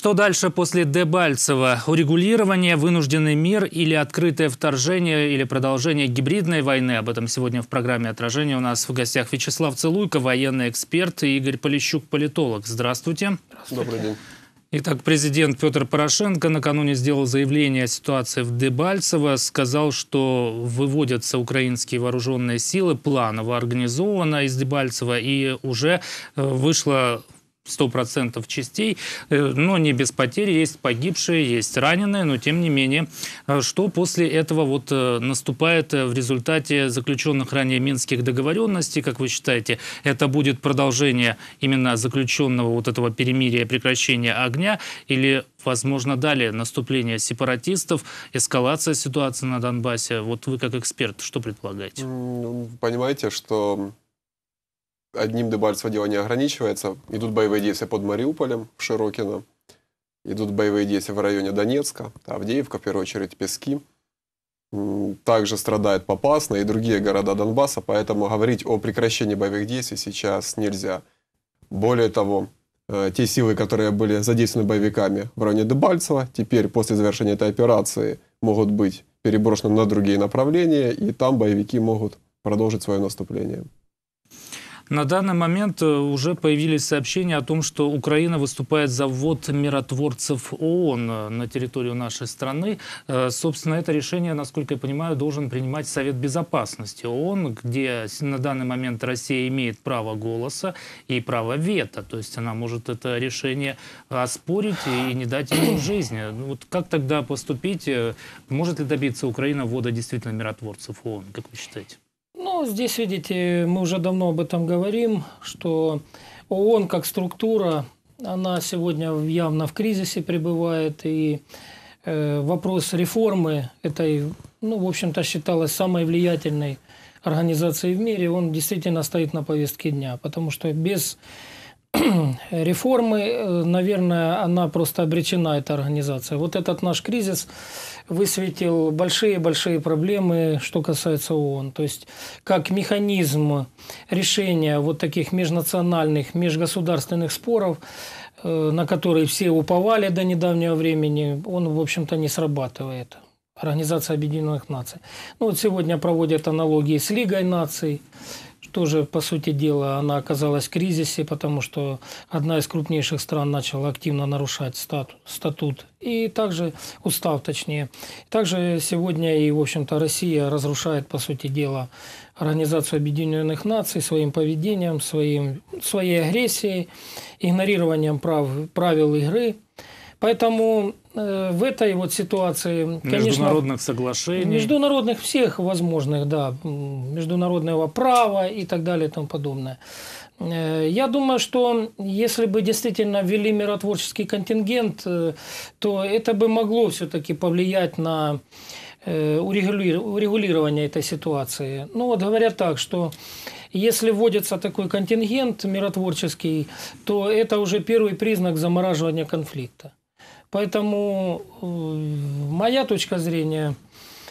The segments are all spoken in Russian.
Что дальше после Дебальцева? Урегулирование, вынужденный мир или открытое вторжение или продолжение гибридной войны? Об этом сегодня в программе «Отражение» у нас в гостях Вячеслав Целуйко, военный эксперт, и Игорь Полищук, политолог. Здравствуйте. Здравствуйте. Добрый день. Итак, президент Петр Порошенко накануне сделал заявление о ситуации в Дебальцево, сказал, что выводятся украинские вооруженные силы планово, организовано из Дебальцева, и уже э, вышло. 100% частей, э, но не без потерь. Есть погибшие, есть раненые, но тем не менее. Э, что после этого вот э, наступает в результате заключенных ранее минских договоренностей, как вы считаете? Это будет продолжение именно заключенного вот этого перемирия, прекращения огня или возможно, далее наступление сепаратистов, эскалация ситуации на Донбассе? Вот вы как эксперт, что предполагаете? Ну, понимаете, что одним Дебальцево дело не ограничивается. Идут боевые действия под Мариуполем, в Широкино. Идут боевые действия в районе Донецка, Авдеевка, в первую очередь Пески. Также страдает Попасно и другие города Донбасса, поэтому говорить о прекращении боевых действий сейчас нельзя. Более того, э, те силы, которые были задействованы боевиками в районе Дебальцева, теперь после завершения этой операции могут быть переброшены на другие направления, и там боевики могут продолжить свое наступление. На данный момент э, уже появились сообщения о том, что Украина выступает за ввод миротворцев ООН э, на территорию нашей страны. Э, собственно, это решение, насколько я понимаю, должен принимать Совет Безопасности ООН, где на данный момент Россия имеет право голоса и право вето. То есть она может это решение оспорить и не дать ему жизни. Ну вот как тогда поступить? Может ли добиться Украина ввода действительно миротворцев ООН, как вы считаете? Ну, здесь, видите, мы уже давно об этом говорим, что ООН как структура, она сегодня явно в кризисе пребывает, и э, вопрос реформы этой, ну, в общем-то, считалась самой влиятельной организацией в мире, он действительно стоит на повестке дня, потому что без реформы, э, наверное, она просто обречена, эта организация. Вот этот наш кризис высветил большие-большие проблемы, что касается ООН. То есть, как механизм решения вот таких межнациональных, межгосударственных споров, э, на которые все уповали до недавнего времени, он, в общем-то, не срабатывает. Организация Объединенных Наций. Ну, вот сегодня проводят аналогии с Лигой наций тоже, по сути дела, она оказалась в кризисе, потому что одна из крупнейших стран начала активно нарушать статут, статут и также устав, точнее. Также сегодня и, в общем-то, Россия разрушает, по сути дела, Организацию Объединенных Наций своим поведением, своим, своей агрессией, игнорированием прав, правил игры – Поэтому э, в этой вот ситуации, конечно, международных соглашений, международных всех возможных, да, международного права и так далее и тому подобное. Э, я думаю, что если бы действительно ввели миротворческий контингент, э, то это бы могло все-таки повлиять на урегулирование этой ситуации. Ну вот говорят так, что если вводится такой контингент миротворческий, то это уже первый признак замораживания конфликта. Поэтому э, моя точка зрения,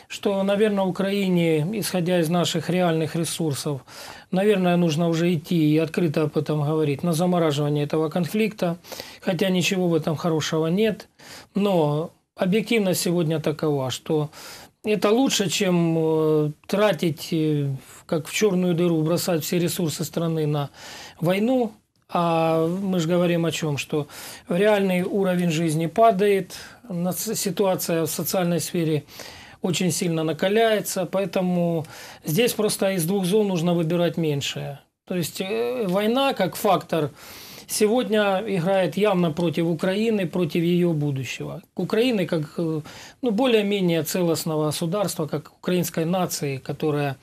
что, наверное, Украине, исходя из наших реальных ресурсов, наверное, нужно уже идти и открыто об этом говорить, на замораживание этого конфликта, хотя ничего в этом хорошего нет. Но объективно сегодня такова, что это лучше, чем э, тратить, э, как в черную дыру, бросать все ресурсы страны на войну, а мы же говорим о чем, что реальный уровень жизни падает, ситуация в социальной сфере очень сильно накаляется, поэтому здесь просто из двух зон нужно выбирать меньшее. То есть э, война как фактор сегодня играет явно против Украины, против ее будущего. Украины как э, ну, более-менее целостного государства, как украинской нации, которая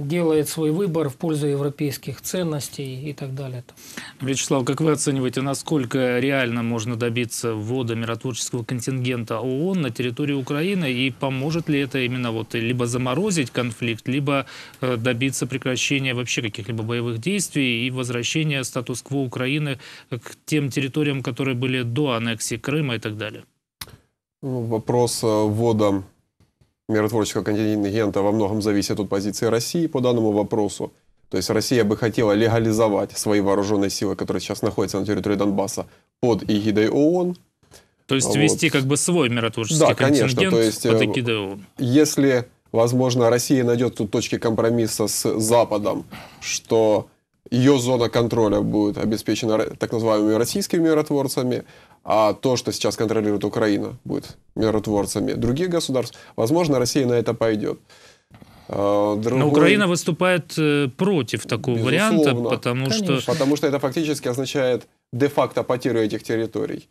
делает свой выбор в пользу европейских ценностей и так далее. Вячеслав, как вы оцениваете, насколько реально можно добиться ввода миротворческого контингента ООН на территории Украины и поможет ли это именно вот либо заморозить конфликт, либо э, добиться прекращения вообще каких-либо боевых действий и возвращения статус-кво Украины э, к тем территориям, которые были до аннексии Крыма и так далее? Ну, вопрос э, ввода миротворческого контингента во многом зависит от позиции России по данному вопросу. То есть Россия бы хотела легализовать свои вооруженные силы, которые сейчас находятся на территории Донбасса, под эгидой ООН. То есть вот. как бы свой миротворческий да, контингент конечно. То есть, под э, эгидой ООН. Если, возможно, Россия найдет тут точки компромисса с Западом, что ее зона контроля будет обеспечена так называемыми российскими миротворцами, а то, что сейчас контролирует Украина, будет миротворцами других государств. Возможно, Россия на это пойдет. А, другой... Но Украина выступает э, против такого Безусловно. варианта, потому Конечно. что... Потому что это фактически означает де-факто потерю этих территорий.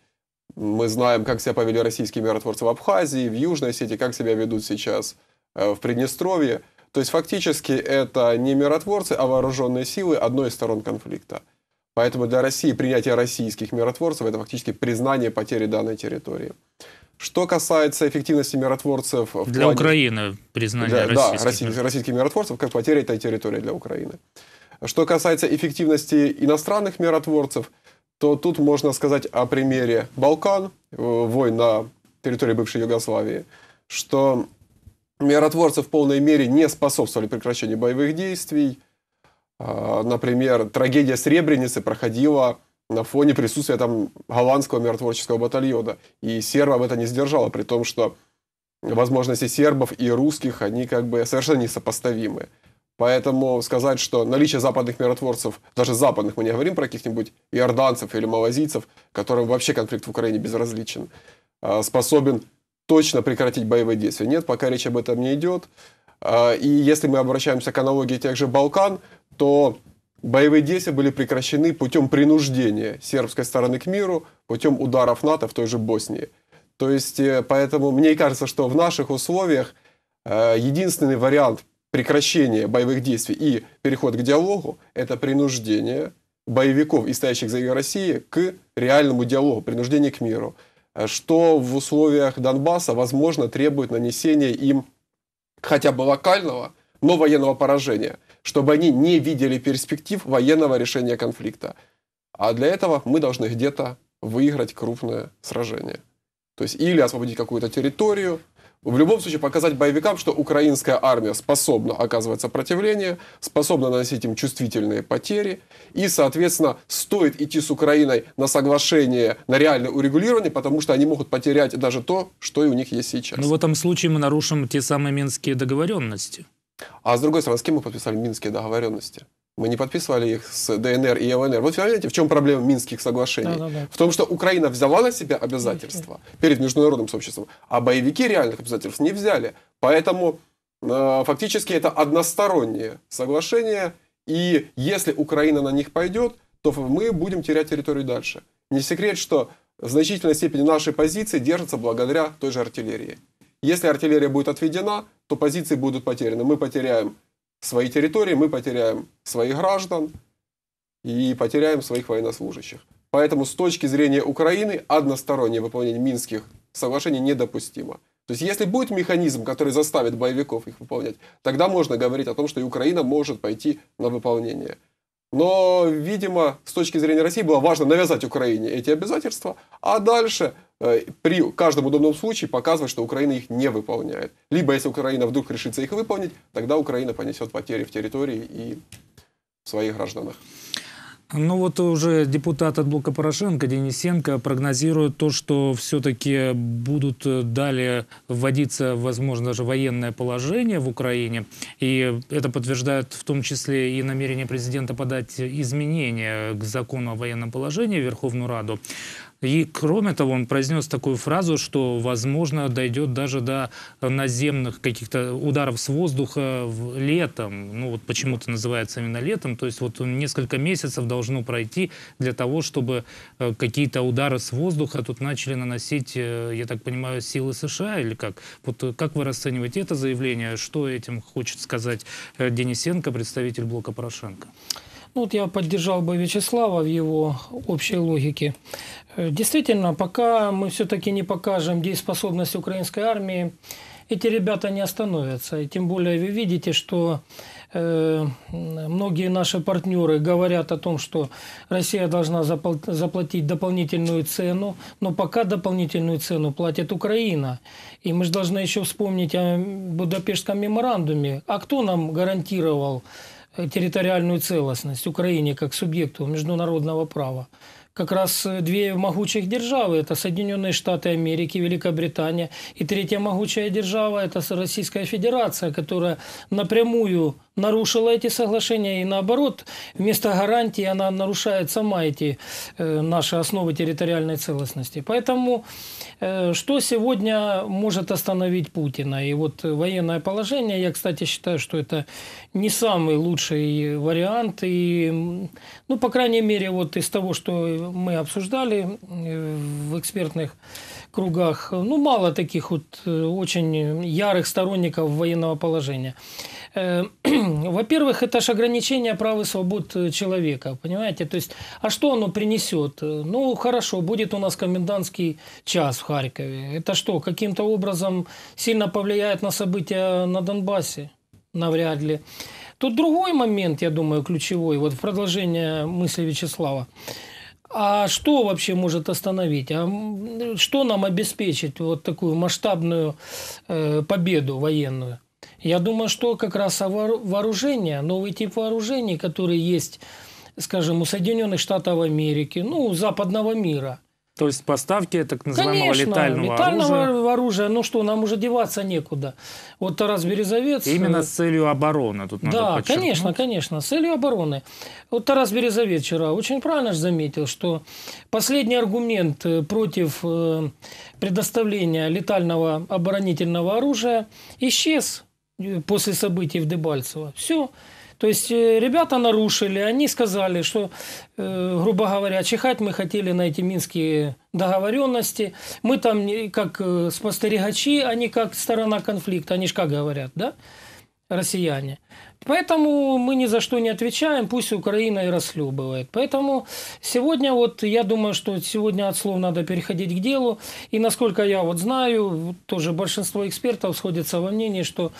Мы знаем, как себя повели российские миротворцы в Абхазии, в Южной Осетии, как себя ведут сейчас э, в Приднестровье – то есть фактически это не миротворцы, а вооруженные силы одной из сторон конфликта. Поэтому для России принятие российских миротворцев – это фактически признание потери данной территории. Что касается эффективности миротворцев... В для плане... Украины признание для, российских. Да, российских, российских миротворцев как потери этой территории для Украины. Что касается эффективности иностранных миротворцев, то тут можно сказать о примере Балкан, э, войн на территории бывшей Югославии, что Миротворцы в полной мере не способствовали прекращению боевых действий. А, например, трагедия Сребреницы проходила на фоне присутствия там голландского миротворческого батальона. И сербов это не сдержало, при том, что возможности сербов и русских, они как бы совершенно несопоставимы. Поэтому сказать, что наличие западных миротворцев, даже западных, мы не говорим про каких-нибудь иорданцев или малазийцев, которым вообще конфликт в Украине безразличен, а, способен точно прекратить боевые действия. Нет, пока речь об этом не идет. А, и если мы обращаемся к аналогии тех же Балкан, то боевые действия были прекращены путем принуждения сербской стороны к миру, путем ударов НАТО в той же Боснии. То есть, э, поэтому мне кажется, что в наших условиях э, единственный вариант прекращения боевых действий и переход к диалогу – это принуждение боевиков и стоящих за России к реальному диалогу, принуждение к миру. Э, что в условиях Донбасса, возможно, требует нанесения им хотя бы локального, но военного поражения, чтобы они не видели перспектив военного решения конфликта. А для этого мы должны где-то выиграть крупное сражение. То есть или освободить какую-то территорию, в любом случае показать боевикам, что украинская армия способна оказывать сопротивление, способна наносить им чувствительные потери, и, соответственно, стоит идти с Украиной на соглашение, на реальное урегулирование, потому что они могут потерять даже то, что и у них есть сейчас. Но ну, в этом случае мы нарушим те самые минские договоренности. А с другой стороны, с кем мы подписали минские договоренности? Мы не подписывали их с ДНР и ЛНР. Вот понимаете, в чем проблема Минских соглашений? Да, да, да. В том, что Украина взяла на себя обязательства перед международным сообществом, а боевики реальных обязательств не взяли. Поэтому э, фактически это односторонние соглашения, и если Украина на них пойдет, то мы будем терять территорию дальше. Не секрет, что в значительной степени наши позиции держатся благодаря той же артиллерии. Если артиллерия будет отведена, то позиции будут потеряны. Мы потеряем свои территории, мы потеряем своих граждан и потеряем своих военнослужащих. Поэтому с точки зрения Украины одностороннее выполнение Минских соглашений недопустимо. То есть если будет механизм, который заставит боевиков их выполнять, тогда можно говорить о том, что и Украина может пойти на выполнение. Но, видимо, с точки зрения России было важно навязать Украине эти обязательства, а дальше Э, при каждом удобном случае показывать, что Украина их не выполняет. Либо если Украина вдруг решится их выполнить, тогда Украина понесет потери в территории и в своих гражданах. Ну вот уже депутат от блока Порошенко Денисенко прогнозирует то, что все-таки будут э, далее вводиться, возможно, даже военное положение в Украине. И это подтверждает в том числе и намерение президента подать изменения к закону о военном положении в Верховную Раду. И, кроме того, он произнес такую фразу, что, возможно, дойдет даже до наземных каких-то ударов с воздуха летом. Ну, вот почему-то называется именно летом. То есть вот несколько месяцев должно пройти для того, чтобы э, какие-то удары с воздуха тут начали наносить, э, я так понимаю, силы США или как? Вот э, как вы расцениваете это заявление? Что этим хочет сказать Денисенко, представитель блока Порошенко? Ну, вот я поддержал бы Вячеслава в его общей логике. Э, действительно, пока мы все-таки не покажем дееспособность украинской армии, эти ребята не остановятся. И тем более вы видите, что э, многие наши партнеры говорят о том, что Россия должна заплатить дополнительную цену, но пока дополнительную цену платит Украина. И мы же должны еще вспомнить о Будапештском меморандуме. А кто нам гарантировал Э, территориальную целостность Украине как субъекту международного права. Как раз э, две могучих державы – это Соединенные Штаты Америки, Великобритания. И третья могучая держава – это Российская Федерация, которая напрямую нарушила эти соглашения, и наоборот, вместо гарантии она нарушает сама эти э, наши основы территориальной целостности. Поэтому э, что сегодня может остановить Путина? И вот военное положение, я, кстати, считаю, что это не самый лучший вариант. И, ну, по крайней мере, вот из того, что мы обсуждали э, в экспертных кругах, ну, мало таких вот очень ярых сторонников военного положения. Э, во-первых, это же ограничение прав и свобод э, человека, понимаете? То есть, а что оно принесет? Э, ну, хорошо, будет у нас комендантский час в Харькове. Это что, каким-то образом сильно повлияет на события на Донбассе? Навряд ли. Тут другой момент, я думаю, ключевой, вот в продолжение мысли Вячеслава. А что вообще может остановить? А что нам обеспечить вот такую масштабную э, победу военную? Я думаю, что как раз о вооружении, новый тип вооружений, который есть, скажем, у Соединенных Штатов Америки, ну, у западного мира. То есть поставки так называемого Конечно, летального, летального оружия. оружия. Ну что, нам уже деваться некуда. Вот Тарас Березовец... Именно э, с целью обороны тут Да, подчеркнуть. конечно, конечно, с целью обороны. Вот Тарас Березовец вчера очень правильно же заметил, что последний аргумент э, против э, предоставления летального оборонительного оружия исчез. Э, после событий в Дебальцево. Все. То есть э, ребята нарушили, они сказали, что, э, грубо говоря, чихать мы хотели на эти минские договоренности. Мы там как спостерегачи, а не как сторона конфликта, они же как говорят, да? россияне. Поэтому мы ни за что не отвечаем, пусть Украина и расслюбывает. Поэтому сегодня вот я думаю, что сегодня от слов надо переходить к делу. И насколько я вот знаю, тоже большинство экспертов сходится во мнении, что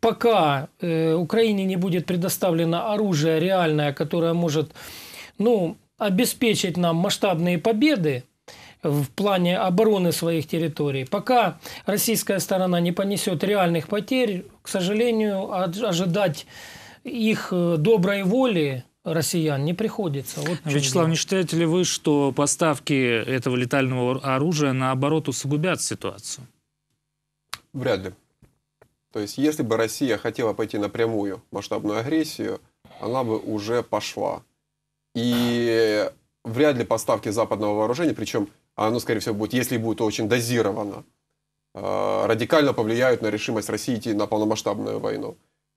пока э, Украине не будет предоставлено оружие реальное, которое может ну, обеспечить нам масштабные победы, в плане обороны своих территорий. Пока российская сторона не понесет реальных потерь, к сожалению, ожидать их э, доброй воли россиян не приходится. Вот Вячеслав, не считаете ли вы, что поставки этого летального оружия, наоборот, усугубят ситуацию? Вряд ли. То есть, если бы Россия хотела пойти напрямую масштабную агрессию, она бы уже пошла. И вряд ли поставки западного вооружения, причем оно, скорее всего, будет, если будет, очень дозировано. Э, радикально повлияют на решимость России идти на полномасштабную войну.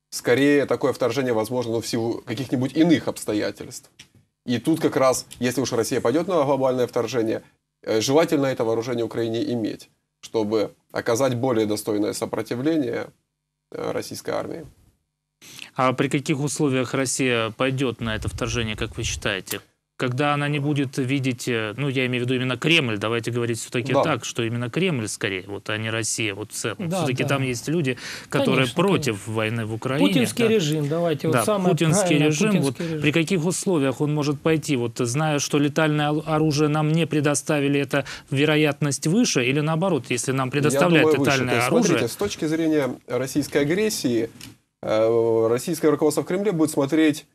Скорее, такое вторжение возможно ну, в силу каких-нибудь иных обстоятельств. И тут как раз, если уж Россия пойдет на глобальное вторжение, э, желательно это вооружение Украине иметь, чтобы оказать более достойное сопротивление э, российской армии. А при каких условиях Россия пойдет на это вторжение, как вы считаете? когда она не будет видеть, э, ну, я имею в виду именно Кремль, давайте говорить все-таки да. так, что именно Кремль скорее, вот, а не Россия, вот в целом. Да, все-таки да. там есть люди, которые конечно, против конечно. войны в Украине. Путинский да. режим, давайте. Да, вот самое путинский режим, путинский вот режим. при каких условиях он может пойти? Вот зная, что летальное оружие нам не предоставили, это вероятность выше или наоборот, если нам предоставляют летальное выше. оружие? Смотрите, с точки зрения российской агрессии, э, российское руководство в Кремле будет смотреть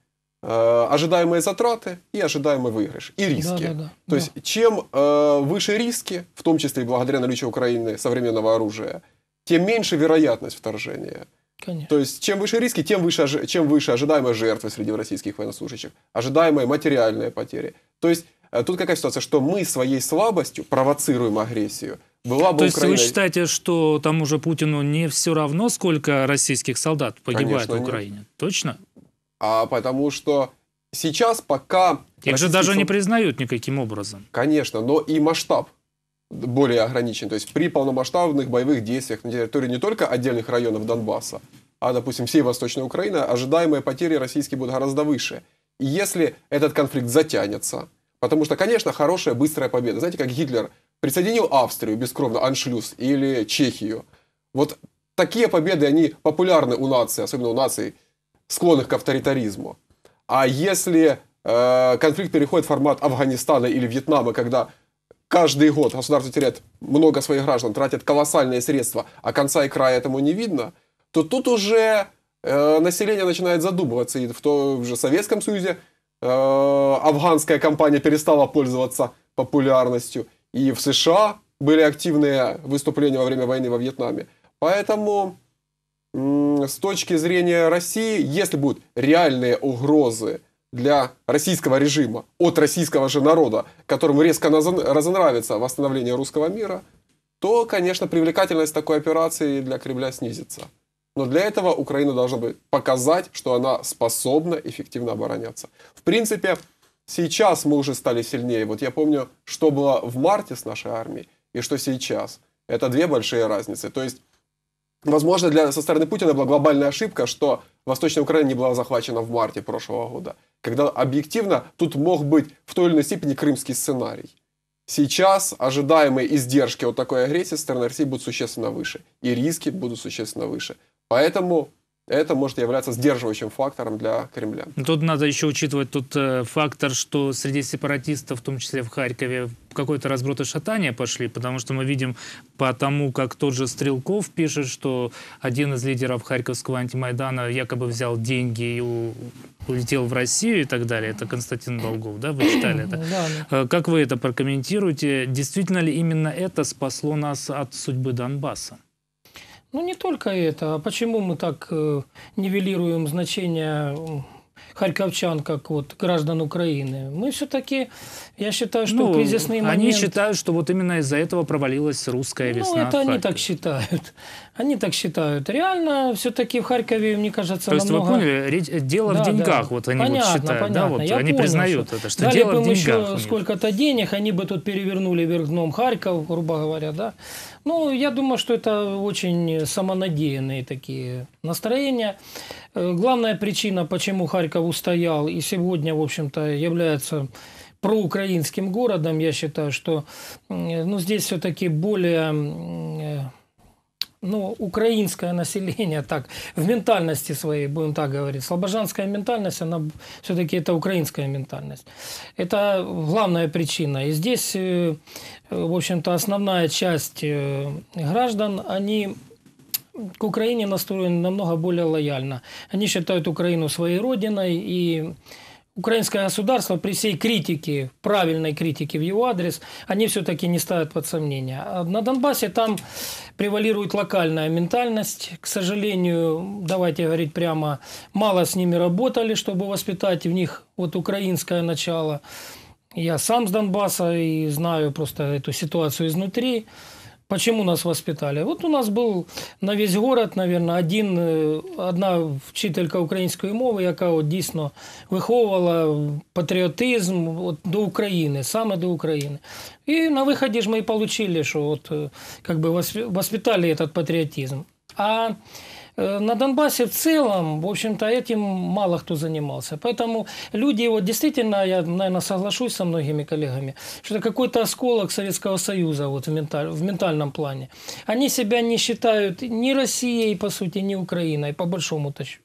Э, ожидаемые затраты и ожидаемый выигрыш, и риски. Да, да, да. То есть чем э, выше риски, в том числе и благодаря наличию Украины современного оружия, тем меньше вероятность вторжения. Конечно. То есть чем выше риски, тем выше, чем выше ожидаемая жертва среди российских военнослужащих, ожидаемые материальные потери. То есть э, тут какая ситуация, что мы своей слабостью провоцируем агрессию, была бы То Украина... есть вы считаете, что там уже Путину не все равно, сколько российских солдат погибает Конечно, в Украине? Нет. Точно? а потому что сейчас пока... Их же даже не признают никаким образом. Конечно, но и масштаб более ограничен. То есть при полномасштабных боевых действиях на территории не только отдельных районов Донбасса, а, допустим, всей Восточной Украины, ожидаемые потери российские будут гораздо выше. И если этот конфликт затянется, потому что, конечно, хорошая быстрая победа. Знаете, как Гитлер присоединил Австрию бескровно, Аншлюс, или Чехию. Вот такие победы, они популярны у нации, особенно у нации склонных к авторитаризму. А если э, конфликт переходит в формат Афганистана или Вьетнама, когда каждый год государство теряет много своих граждан, тратит колоссальные средства, а конца и края этому не видно, то тут уже э, население начинает задумываться. И в том же Советском Союзе э, афганская компания перестала пользоваться популярностью. И в США были активные выступления во время войны во Вьетнаме. Поэтому с точки зрения России, если будут реальные угрозы для российского режима от российского же народа, которому резко разонравится восстановление русского мира, то, конечно, привлекательность такой операции для Кремля снизится. Но для этого Украина должна быть показать, что она способна эффективно обороняться. В принципе, сейчас мы уже стали сильнее. Вот я помню, что было в марте с нашей армией и что сейчас. Это две большие разницы. То есть Возможно, для, со стороны Путина была глобальная ошибка, что Восточная Украина не была захвачена в марте прошлого года. Когда объективно тут мог быть в той или иной степени крымский сценарий. Сейчас ожидаемые издержки от такой агрессии со стороны России будут существенно выше. И риски будут существенно выше. Поэтому это может являться сдерживающим фактором для Кремля. Ну, тут надо еще учитывать тот э, фактор, что среди сепаратистов, в том числе в Харькове, какой-то разброд и шатание пошли, потому что мы видим по тому, как тот же Стрелков пишет, что один из лидеров Харьковского антимайдана якобы взял деньги и у... улетел в Россию и так далее. Это Константин Долгов, да? Вы читали это? Да. Э, как вы это прокомментируете? Действительно ли именно это спасло нас от судьбы Донбасса? Ну, не только это. А почему мы так э, нивелируем значение харьковчан, как вот граждан Украины. Мы все-таки, я считаю, что ну, кризисный момент... Они считают, что вот именно из-за этого провалилась русская ну, весна. Ну, это они так считают. Они так считают. Реально, все-таки в Харькове, мне кажется, То есть намного... вы поняли, э, дело да, в деньгах, да. вот они понятно, вот считают, понятно. да, вот я они понял, признают что... это, что Дали дело в деньгах. еще сколько-то денег, они бы тут перевернули вверх дном Харьков, грубо говоря, да. Ну, я думаю, что это очень самонадеянные такие настроения. Э, главная причина, почему Харьков устоял и сегодня, в общем-то, является проукраинским городом, я считаю, что э, ну, здесь все-таки более э, ну, украинское население, так, в ментальности своей, будем так говорить. Слобожанская ментальность, она все-таки это украинская ментальность. Это главная причина. И здесь, э, в общем-то, основная часть э, граждан, они к Украине настроены намного более лояльно. Они считают Украину своей родиной и украинское государство при всей критике, правильной критике в его адрес, они все-таки не ставят под сомнение. На Донбассе там превалирует локальная ментальность. К сожалению, давайте говорить прямо, мало с ними работали, чтобы воспитать в них вот украинское начало. Я сам с Донбасса и знаю просто эту ситуацию изнутри. Почему нас воспитали? Вот у нас был на весь город, наверное, один, э, одна вчителька української мови, яка от дійсно виховувала патріотизм от, до України, саме до України. І на виході ж ми і отримали, що от, е, как бы, воспитали этот патріотизм. А Э, на Донбассе в целом, в общем-то, этим мало кто занимался. Поэтому люди, вот действительно, я, наверное, соглашусь со многими коллегами, что это какой-то осколок Советского Союза вот в, менталь, в ментальном плане. Они себя не считают ни Россией, по сути, ни Украиной, по большому-то счету.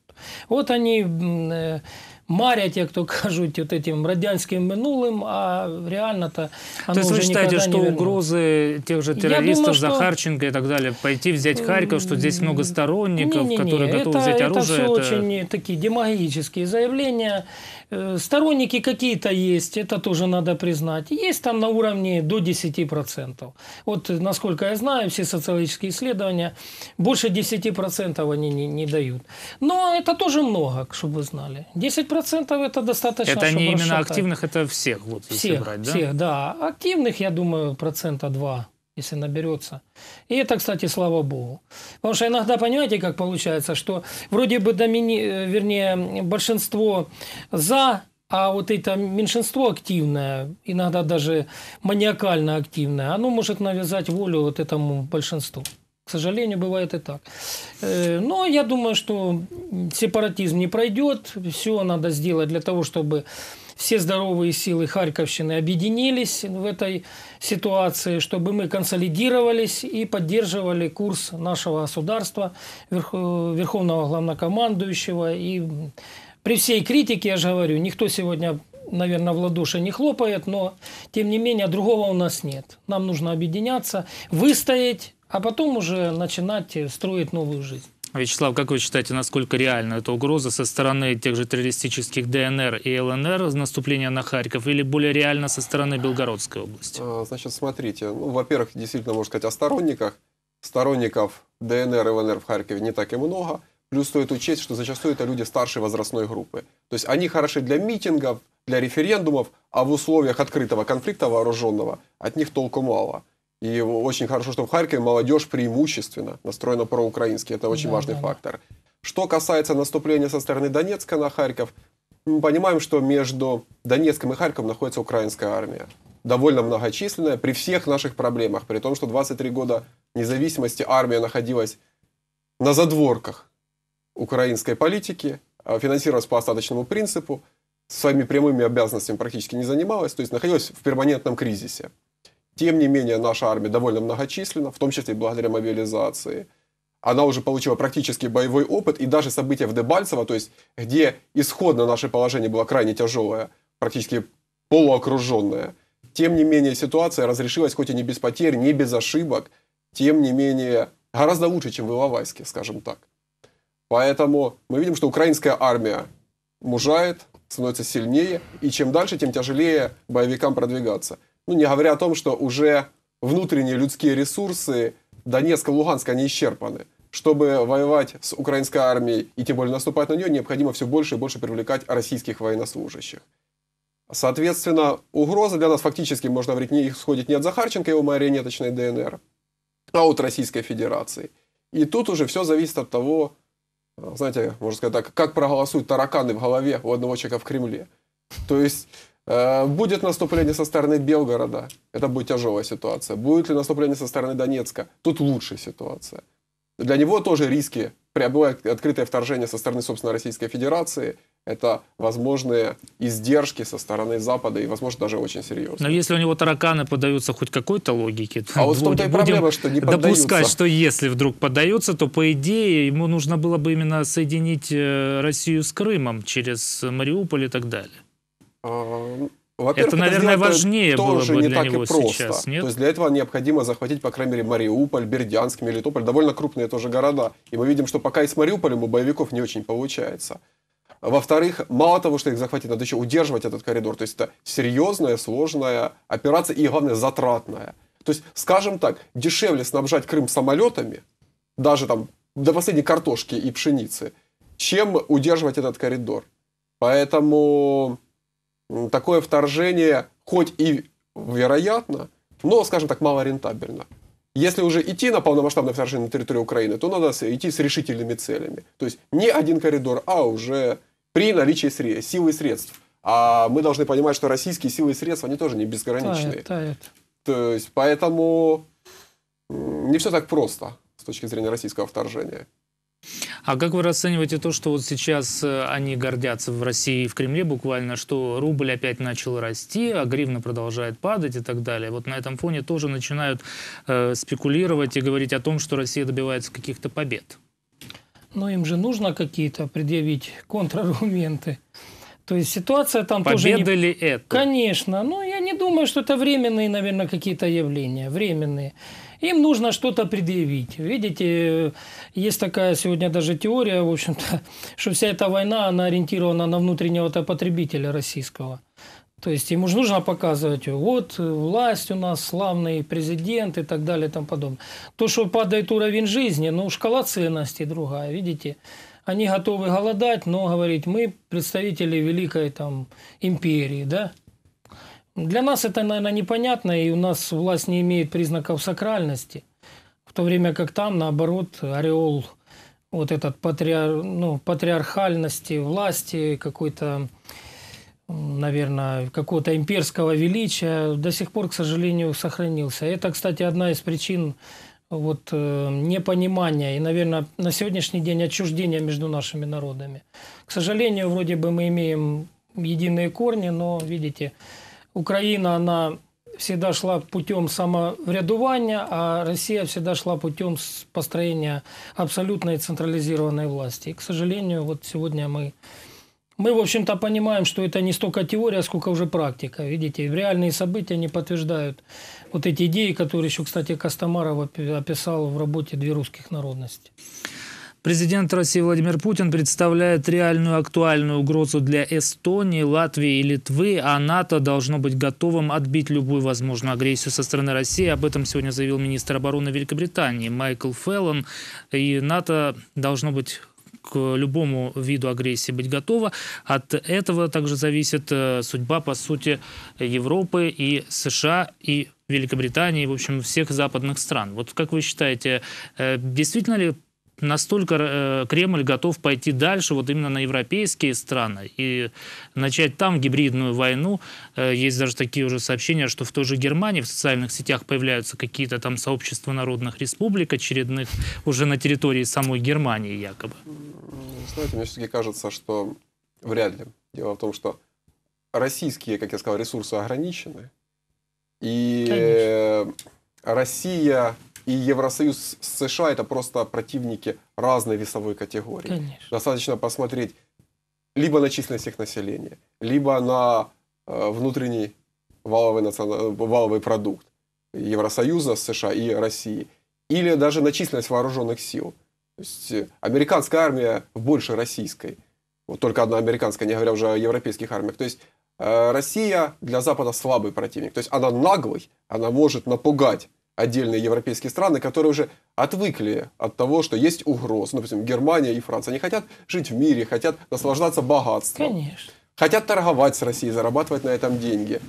Вот они... Э, марят, як то кажуть, вот этим радянским минулым, а реально-то То есть вы считаете, что угрозы тех же террористов, думаю, что... Захарченко и так далее, пойти взять Харьков, что здесь много сторонников, не, не, не. которые готовы взять оружие? Это все это... очень такие демагогические заявления. Э, сторонники какие-то есть, это тоже надо признать. Есть там на уровне до 10%. Вот, насколько я знаю, все социологические исследования, больше 10% они не, не дают. Но это тоже много, чтобы вы знали. 10% это достаточно, Это не именно активных, это всех вот, всех, брать, да? Всех, да. Активных, я думаю, процента 2 если наберется. И это, кстати, слава богу. Потому что иногда, понимаете, как получается, что вроде бы домини... Э, вернее, большинство за, а вот это меньшинство активное, иногда даже маниакально активное, оно может навязать волю вот этому большинству. К сожалению, бывает и так. Э, но я думаю, что сепаратизм не пройдет. Все надо сделать для того, чтобы все здоровые силы Харьковщины объединились в этой ситуации, чтобы мы консолидировались и поддерживали курс нашего государства, э, верховного главнокомандующего. И при всей критике, я же говорю, никто сегодня наверное, в ладоши не хлопает, но, тем не менее, другого у нас нет. Нам нужно объединяться, выстоять, а потом уже начинать э, строить новую жизнь. Вячеслав, как вы считаете, насколько реальна эта угроза со стороны тех же террористических ДНР и ЛНР наступления на Харьков или более реально со стороны Белгородской области? Э, значит, смотрите, ну, во-первых, действительно, можно сказать о сторонниках. Сторонников ДНР и ЛНР в Харькове не так и много. Плюс стоит учесть, что зачастую это люди старшей возрастной группы. То есть они хороши для митингов, для референдумов, а в условиях открытого конфликта вооруженного от них толку мало. И очень хорошо, что в Харькове молодежь преимущественно настроена проукраински. Это очень да, важный да, фактор. Что касается наступления со стороны Донецка на Харьков, мы понимаем, что между Донецком и Харьковом находится украинская армия. Довольно многочисленная, при всех наших проблемах, при том, что 23 года независимости армия находилась на задворках украинской политики, а финансировалась по остаточному принципу, своими прямыми обязанностями практически не занималась, то есть находилась в перманентном кризисе. Тем не менее, наша армия довольно многочисленна, в том числе и благодаря мобилизации. Она уже получила практически боевой опыт, и даже события в Дебальцево, то есть где исходно наше положение было крайне тяжелое, практически полуокруженное, тем не менее ситуация разрешилась хоть и не без потерь, не без ошибок, тем не менее гораздо лучше, чем в Иловайске, скажем так. Поэтому мы видим, что украинская армия мужает, становится сильнее, и чем дальше, тем тяжелее боевикам продвигаться. Ну, не говоря о том, что уже внутренние людские ресурсы Донецка, Луганска, они исчерпаны. Чтобы воевать с украинской армией и тем более наступать на нее, необходимо все больше и больше привлекать российских военнослужащих. Соответственно, угроза для нас фактически, можно говорить, не исходит не от Захарченко и его марионеточной ДНР, а от Российской Федерации. И тут уже все зависит от того, э, знаете, можно сказать так, как проголосуют тараканы в голове у одного человека в Кремле. То есть Э, будет наступление со стороны Белгорода, это будет тяжелая ситуация. Будет ли наступление со стороны Донецка, тут лучшая ситуация. Для него тоже риски. Было открытое вторжение со стороны, собственно, Российской Федерации. Это возможные издержки со стороны Запада и, возможно, даже очень серьезно. Но если у него тараканы подаются хоть какой-то логике, а то вот в том-то и проблема, что не допускать, что если вдруг поддаются, то, по идее, ему нужно было бы именно соединить э, Россию с Крымом через Мариуполь и так далее. А, во-первых, это, наверное, это важнее тоже было бы не для так него и просто. Сейчас, нет? То есть для этого необходимо захватить, по крайней мере, Мариуполь, Бердянск, Мелитополь, довольно крупные тоже города. И мы видим, что пока и с Мариуполем у боевиков не очень получается. Во-вторых, мало того, что их захватить, надо еще удерживать этот коридор. То есть это серьезная, сложная операция и, главное, затратная. То есть, скажем так, дешевле снабжать Крым самолетами, даже там до последней картошки и пшеницы, чем удерживать этот коридор. Поэтому такое вторжение, хоть и вероятно, но, скажем так, мало рентабельно. Если уже идти на полномасштабное вторжение на территорию Украины, то надо идти с решительными целями. То есть не один коридор, а уже при наличии средств, силы и средств. А мы должны понимать, что российские силы и средства, они тоже не безграничные. Тает, тает. То есть поэтому не все так просто с точки зрения российского вторжения. А как вы расцениваете то, что вот сейчас э, они гордятся в России и в Кремле буквально, что рубль опять начал расти, а гривна продолжает падать и так далее? Вот на этом фоне тоже начинают э, спекулировать и говорить о том, что Россия добивается каких-то побед. Но им же нужно какие-то предъявить контраргументы. То есть ситуация там Победа тоже... Победа не... ли это? Конечно. Но ну, я не думаю, что это временные, наверное, какие-то явления. Временные. Им нужно что-то предъявить. Видите, есть такая сегодня даже теория, в общем-то, что вся эта война, она ориентирована на внутреннего потребителя российского. То есть ему же нужно показывать, вот власть у нас, славный президент и так далее и тому подобное. То, что падает уровень жизни, ну шкала ценностей другая, видите. Они готовы голодать, но говорить, мы представители великой там империи, да, для нас это, наверное, непонятно, и у нас власть не имеет признаков сакральности, в то время как там, наоборот, ореол вот этот патриар, ну, патриархальности власти, какой-то, наверное, какого-то имперского величия до сих пор, к сожалению, сохранился. Это, кстати, одна из причин вот, э, непонимания и, наверное, на сегодняшний день отчуждения между нашими народами. К сожалению, вроде бы мы имеем единые корни, но, видите, Украина, она всегда шла путем самоврядования, а Россия всегда шла путем построения абсолютной централизированной власти. И, к сожалению, вот сегодня мы мы, в общем-то, понимаем, что это не столько теория, сколько уже практика. Видите, реальные события не подтверждают вот эти идеи, которые еще, кстати, Костомаров описал в работе «Две русских народности». Президент России Владимир Путин представляет реальную актуальную угрозу для Эстонии, Латвии и Литвы, а НАТО должно быть готовым отбить любую возможную агрессию со стороны России. Об этом сегодня заявил министр обороны Великобритании Майкл Феллон. И НАТО должно быть к любому виду агрессии быть готова. От этого также зависит э, судьба, по сути, Европы и США, и Великобритании, в общем, всех западных стран. Вот как вы считаете, э, действительно ли настолько э, Кремль готов пойти дальше вот именно на европейские страны и начать там гибридную войну. Э, есть даже такие уже сообщения, что в той же Германии в социальных сетях появляются какие-то там сообщества народных республик очередных уже на территории самой Германии якобы. Ну, знаете, мне все-таки кажется, что вряд ли. Дело в том, что российские, как я сказал, ресурсы ограничены. И Конечно. Россия и Евросоюз с США это просто противники разной весовой категории. Конечно. Достаточно посмотреть либо на численность их населения, либо на э, внутренний валовый, национ... валовый продукт Евросоюза, США и России, или даже на численность вооруженных сил. То есть э, американская армия больше российской. Вот только одна американская, не говоря уже о европейских армиях. То есть э, Россия для Запада слабый противник. То есть она наглый, она может напугать отдельные европейские страны, которые уже отвыкли от того, что есть угроза. Например, ну, Германия и Франция. Они хотят жить в мире, хотят наслаждаться богатством. Конечно. Хотят торговать с Россией, зарабатывать на этом деньги.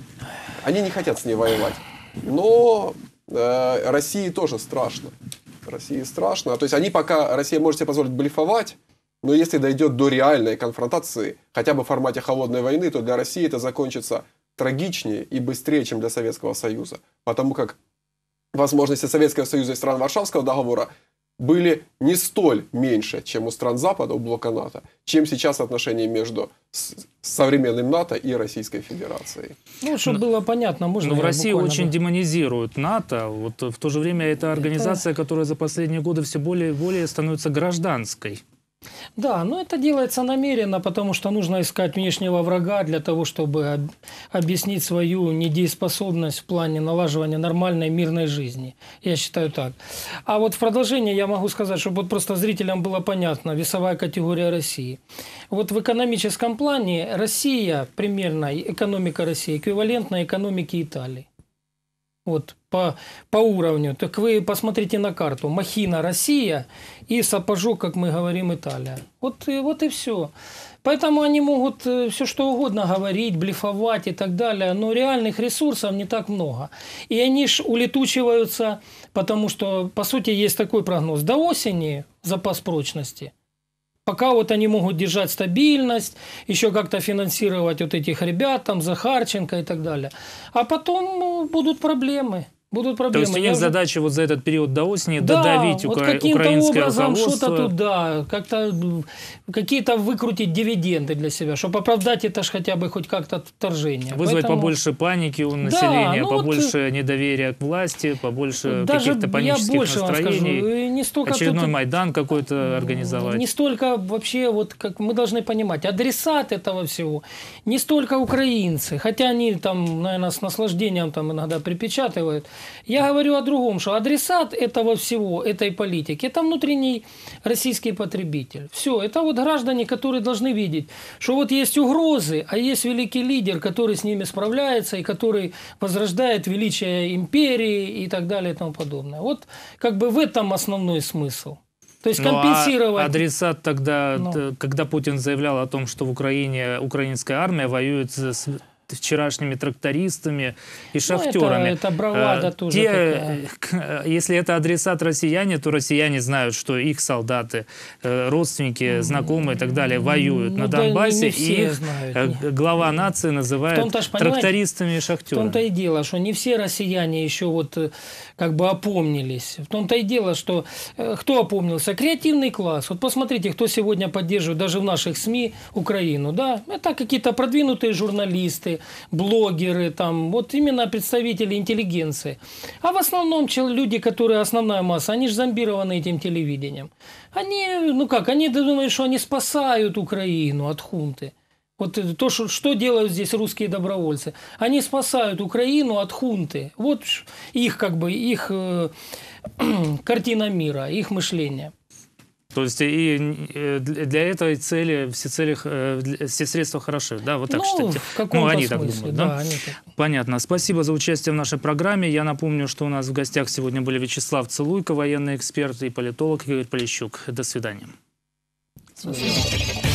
Они не хотят с ней воевать. Но э, России тоже страшно. России страшно. То есть они пока, Россия может себе позволить блефовать, но если дойдет до реальной конфронтации, хотя бы в формате холодной войны, то для России это закончится трагичнее и быстрее, чем для Советского Союза. Потому как возможности Советского Союза и стран Варшавского договора были не столь меньше, чем у стран Запада, у блока НАТО, чем сейчас отношения между современным НАТО и Российской Федерацией. Ну, чтобы ну, было понятно, можно... Но ну, в России очень демонизируют НАТО. Вот в то же время это организация, которая за последние годы все более и более становится гражданской. Да, но это делается намеренно, потому что нужно искать внешнего врага для того, чтобы объяснить свою недееспособность в плане налаживания нормальной мирной жизни. Я считаю так. А вот в продолжение я могу сказать, чтобы вот просто зрителям было понятно, весовая категория России. Вот в экономическом плане Россия, примерно экономика России, эквивалентна экономике Италии. Вот по, по уровню. Так вы посмотрите на карту. Махина Россия и сапожок, как мы говорим, Италия. Вот, вот и все. Поэтому они могут э, все что угодно говорить, блефовать и так далее, но реальных ресурсов не так много. И они ж улетучиваются, потому что, по сути, есть такой прогноз. До осени запас прочности – пока вот они могут держать стабильность, еще как-то финансировать вот этих ребят, там, Захарченко и так далее. А потом ну, будут проблемы будут проблемы. То есть у них Я задача вот за этот период до осени да, додавить вот укра... украинское образом что-то туда, как-то какие-то выкрутить дивиденды для себя, чтобы оправдать это ж хотя бы хоть как-то вторжение. Вызвать Поэтому... побольше паники у населения, да, ну побольше вот... Э, недоверия к власти, побольше каких-то панических я больше настроений. Вам скажу, э, не столько Очередной тут... Майдан какой-то организовать. Не столько вообще, вот как мы должны понимать, адресат этого всего, не столько украинцы, хотя они там, наверное, с наслаждением там иногда припечатывают, я говорю о другом, что адресат этого всего, этой политики, это внутренний российский потребитель. Все, это вот граждане, которые должны видеть, что вот есть угрозы, а есть великий лидер, который с ними справляется и который возрождает величие империи и так далее и тому подобное. Вот как бы в этом основной смысл. То есть компенсировать. Ну, а адресат тогда, ну. когда Путин заявлял о том, что в Украине украинская армия воюет с вчерашними трактористами и шахтерами. Ну, это, это бравада а, тоже. Те, такая. Э, э, если это адресат россияне, то россияне знают, что их солдаты, э, родственники, знакомые и так далее воюют ну, на да, Донбассе, и их знают. глава нации называет трактористами и шахтерами. В том-то и дело, что не все россияне еще вот как бы опомнились. В том-то и дело, что кто опомнился? Креативный класс. Вот посмотрите, кто сегодня поддерживает даже в наших СМИ Украину. Да? Это какие-то продвинутые журналисты, блогеры, там, вот именно представители интеллигенции. А в основном люди, которые основная масса, они же зомбированы этим телевидением. Они, ну как, они думают, что они спасают Украину от хунты. Вот то, что, что делают здесь русские добровольцы. Они спасают Украину от хунты. Вот их как бы, их э, картина мира, их мышление. То есть и э, для этой цели все, целях, э, все средства хороши, да, вот так ну, считаете? В каком ну, они смысле, так думают, да? да? Они так... Понятно. Спасибо за участие в нашей программе. Я напомню, что у нас в гостях сегодня были Вячеслав Целуйко, военный эксперт и политолог Игорь Полищук. До свидания. Спасибо.